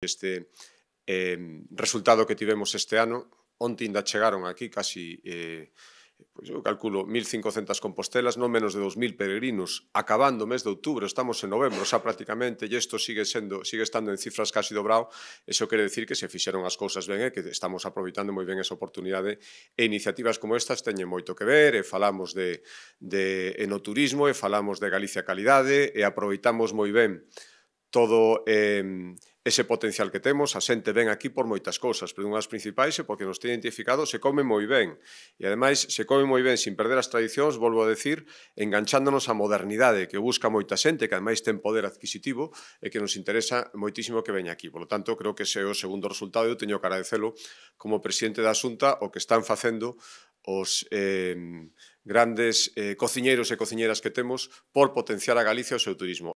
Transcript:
Este eh, resultado que tivemos este ano, onte ainda chegaron aquí casi, eh, pues pois eu calculo, 1.500 compostelas, non menos de 2.000 peregrinos, acabando o mes de outubro, estamos en novembro, xa prácticamente, e isto sigue, sendo, sigue estando en cifras casi dobrado, eso quere decir que se fixeron as cousas ben eh, que estamos aproveitando moi ben esa oportunidade e iniciativas como estas teñen moito que ver, e falamos de, de enoturismo, e falamos de Galicia Calidade, e aproveitamos moi ben todo eh, ese potencial que temos, a xente ven aquí por moitas cousas, pero unhas principais é porque nos ten identificado, se come moi ben. E ademais se come moi ben sin perder as tradicións, volvo a decir, enganchándonos á modernidade que busca moita xente, que ademais ten poder adquisitivo e que nos interesa moitísimo que veña aquí. Por lo tanto, creo que ese é o segundo resultado e eu teño que agradecelo como presidente da Xunta o que están facendo os eh, grandes eh, cociñeiros e cociñeras que temos por potenciar a Galicia o seu turismo.